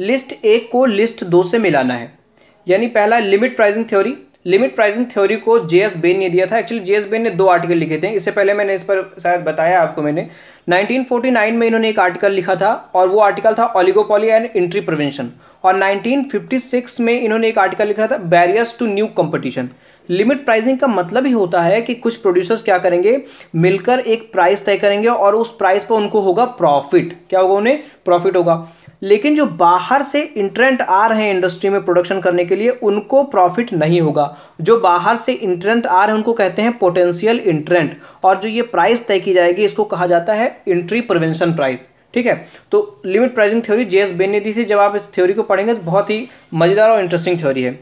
list एक को list दो से मिलाना है यानी पहला limit pricing theory limit pricing theory को जे एस बेन ने दिया था एक्चुअली जे एस बेन ने दो आर्टिकल लिखे थे इससे पहले मैंने इस पर शायद बताया आपको मैंने 1949 में इन्होंने एक आर्टिकल लिखा था और वो आर्टिकल था ऑलिगोपोली एंड एंट्री प्रिवेंशन और 1956 में इन्होंने एक आर्टिकल लिखा था barriers to new competition limit pricing का मतलब ही होता है कि कुछ प्रोड्यूसर्स क्या करेंगे मिलकर एक प्राइस तय करेंगे और उस प्राइस पर उनको होगा प्रॉफिट क्या होगा उन्हें प्रॉफिट होगा लेकिन जो बाहर से इंटरेंट आ रहे हैं इंडस्ट्री में प्रोडक्शन करने के लिए उनको प्रॉफिट नहीं होगा जो बाहर से इंटरेंट आ रहे हैं उनको कहते हैं पोटेंशियल इंटरेंट और जो ये प्राइस तय की जाएगी इसको कहा जाता है इंट्री प्रिवेंशन प्राइस ठीक है तो limit pricing theory J S Bain ने दी थी जब आप इस थ्योरी को पढ़ेंगे तो बहुत ही मज़ेदार और इंटरेस्टिंग थ्योरी है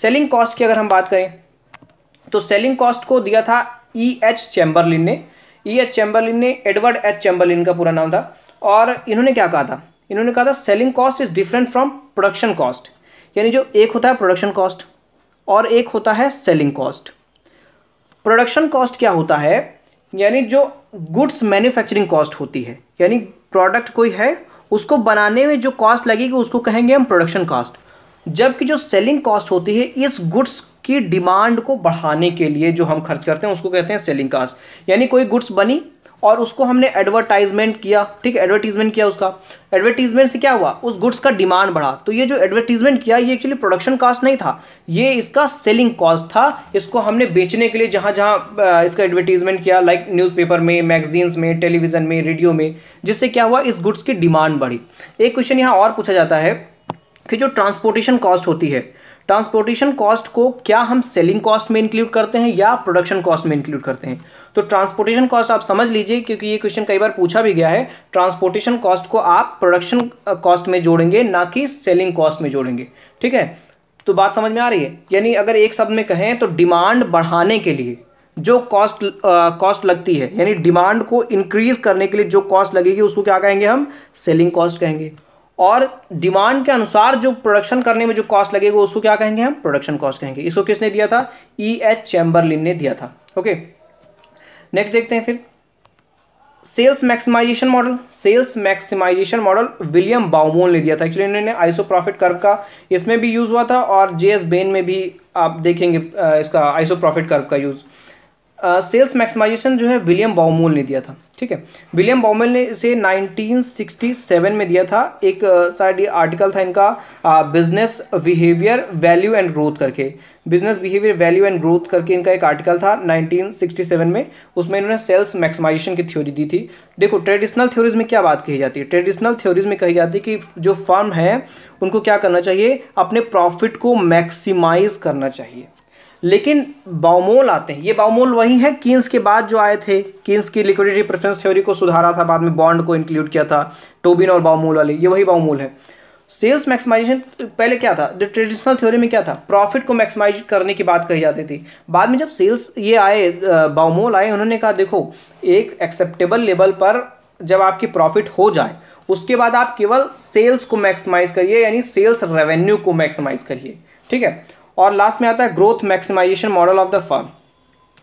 सेलिंग कॉस्ट की अगर हम बात करें तो सेलिंग कॉस्ट को दिया था ई एच चैम्बरलिन ने ई एच चैम्बरलिन ने एडवर्ड एच चैम्बरलिन का पूरा नाम था और इन्होंने क्या कहा था इन्होंने कहा था selling cost is different from production cost यानी जो एक होता है प्रोडक्शन कॉस्ट और एक होता है सेलिंग कॉस्ट प्रोडक्शन कॉस्ट क्या होता है यानी जो गुड्स मैन्युफैक्चरिंग कॉस्ट होती है यानी प्रोडक्ट कोई है उसको बनाने में जो कॉस्ट लगेगी उसको कहेंगे हम प्रोडक्शन कॉस्ट जबकि जो सेलिंग कॉस्ट होती है इस गुड्स की डिमांड को बढ़ाने के लिए जो हम खर्च करते हैं उसको कहते हैं सेलिंग कॉस्ट यानी कोई गुड्स बनी और उसको हमने एडवर्टाइजमेंट किया ठीक है एडवर्टीजमेंट किया उसका एडवर्टीजमेंट से क्या हुआ उस गुड्स का डिमांड बढ़ा तो ये जो एडवर्टीजमेंट किया ये एक्चुअली प्रोडक्शन कॉस्ट नहीं था ये इसका सेलिंग कॉस्ट था इसको हमने बेचने के लिए जहाँ जहाँ इसका एडवर्टीजमेंट किया लाइक न्यूज़पेपर में मैगजीन्स में टेलीविज़न में रेडियो में जिससे क्या हुआ इस गुड्स की डिमांड बढ़ी एक क्वेश्चन यहाँ और पूछा जाता है कि जो ट्रांसपोर्टेशन कॉस्ट होती है ट्रांसपोर्टेशन कॉस्ट को क्या हम सेलिंग कॉस्ट में इंक्लूड करते हैं या प्रोडक्शन कॉस्ट में इंक्लूड करते हैं तो ट्रांसपोर्टेशन कॉस्ट आप समझ लीजिए क्योंकि ये क्वेश्चन कई बार पूछा भी गया है ट्रांसपोर्टेशन कॉस्ट को आप प्रोडक्शन कॉस्ट में जोड़ेंगे ना कि सेलिंग कॉस्ट में जोड़ेंगे ठीक है तो बात समझ में आ रही है यानी अगर एक शब्द में कहें तो डिमांड बढ़ाने के लिए जो कॉस्ट कॉस्ट लगती है यानी डिमांड को इंक्रीज करने के लिए जो कॉस्ट लगेगी उसको क्या कहेंगे हम सेलिंग कॉस्ट कहेंगे और डिमांड के अनुसार जो प्रोडक्शन करने में जो कॉस्ट लगेगा उसको क्या कहेंगे हम प्रोडक्शन कॉस्ट कहेंगे इसको किसने दिया था ई एच चैम्बरलिन ने दिया था ओके नेक्स्ट देखते हैं फिर sales maximisation model sales maximisation model William Baumol ने दिया था एक्चुअली इन्होंने आइसो प्रॉफिट कर्व का इसमें भी यूज़ हुआ था और जे एस बेन में भी आप देखेंगे इसका आइसो प्रॉफिट कर्व का यूज़ सेल्स मैक्सिमाइजेशन जो है विलियम बाउमोल ने दिया था ठीक है विलियम बाउमोल ने इसे 1967 में दिया था एक शायद ये आर्टिकल था इनका business behaviour value and growth करके business behaviour value and growth करके इनका एक आर्टिकल था 1967 में उसमें इन्होंने सेल्स मैक्सिमाइजेशन की थ्योरी दी थी देखो ट्रेडिशनल थ्योरीज में क्या बात कही जाती है ट्रेडिशनल थ्योरीज में कही जाती है कि जो फर्म है उनको क्या करना चाहिए अपने प्रॉफिट को मैक्सिमाइज करना चाहिए लेकिन बाउमोल आते हैं ये बाउमोल वही हैं किन्स के बाद जो आए थे किन्स की लिक्विडिटी प्रेफरेंस थ्योरी को सुधारा था बाद में बॉन्ड को इंक्लूड किया था टोबिन और बाउमोल वाले ये वही बाउमोल है सेल्स मैक्सिमाइजेशन पहले क्या था जो ट्रेडिशनल थ्योरी में क्या था प्रॉफिट को मैक्सिमाइज करने की बात कही जाती थी बाद में जब सेल्स ये आए बाउमोल आए उन्होंने कहा देखो एक एक्सेप्टेबल लेवल पर जब आपकी प्रॉफिट हो जाए उसके बाद आप केवल सेल्स को मैक्सिमाइज करिए यानी सेल्स रेवेन्यू को मैक्सिमाइज करिए ठीक है और लास्ट में आता है growth maximisation model of the firm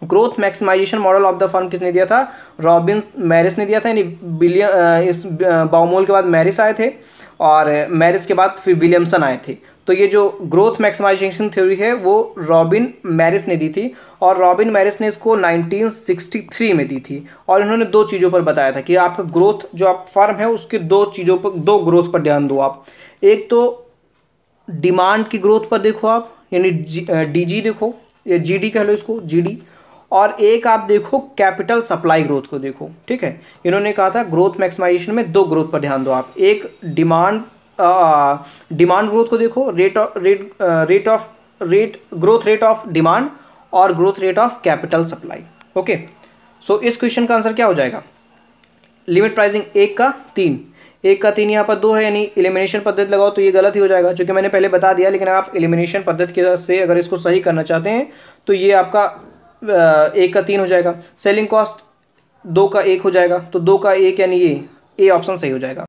growth maximisation model of the firm किसने दिया था रॉबिन्स मैरिस ने दिया था यानी बिलियन इस बाउमोल के बाद मैरिस आए थे और मैरिस के बाद फिर विलियमसन आए थे तो ये जो ग्रोथ मैक्सिमाइजेशन थ्योरी है वो रॉबिन मैरिस ने दी थी और रॉबिन मैरिस ने इसको 1963 में दी थी और इन्होंने दो चीज़ों पर बताया था कि आपका ग्रोथ जो आप फर्म है उसके दो चीज़ों पर दो ग्रोथ पर ध्यान दो आप एक तो डिमांड की ग्रोथ पर देखो आप यानी डीजी देखो जी डी कह लो इसको जी डी और एक आप देखो कैपिटल सप्लाई ग्रोथ को देखो ठीक है इन्होंने कहा था ग्रोथ मैक्सिमाइजेशन में दो ग्रोथ पर ध्यान दो आप एक डिमांड डिमांड ग्रोथ को देखो rate of rate rate of rate growth rate of demand और growth rate of capital supply okay so इस क्वेश्चन का आंसर क्या हो जाएगा लिमिट प्राइसिंग एक का तीन एक का तीन यहाँ पर दो है यानी एलिमिनेशन पद्धति लगाओ तो ये गलत ही हो जाएगा चूंकि मैंने पहले बता दिया लेकिन आप एलिमिनेशन पद्धति के से अगर इसको सही करना चाहते हैं तो ये आपका एक का तीन हो जाएगा सेलिंग कॉस्ट दो का एक हो जाएगा तो दो का एक यानी ये ए ऑप्शन सही हो जाएगा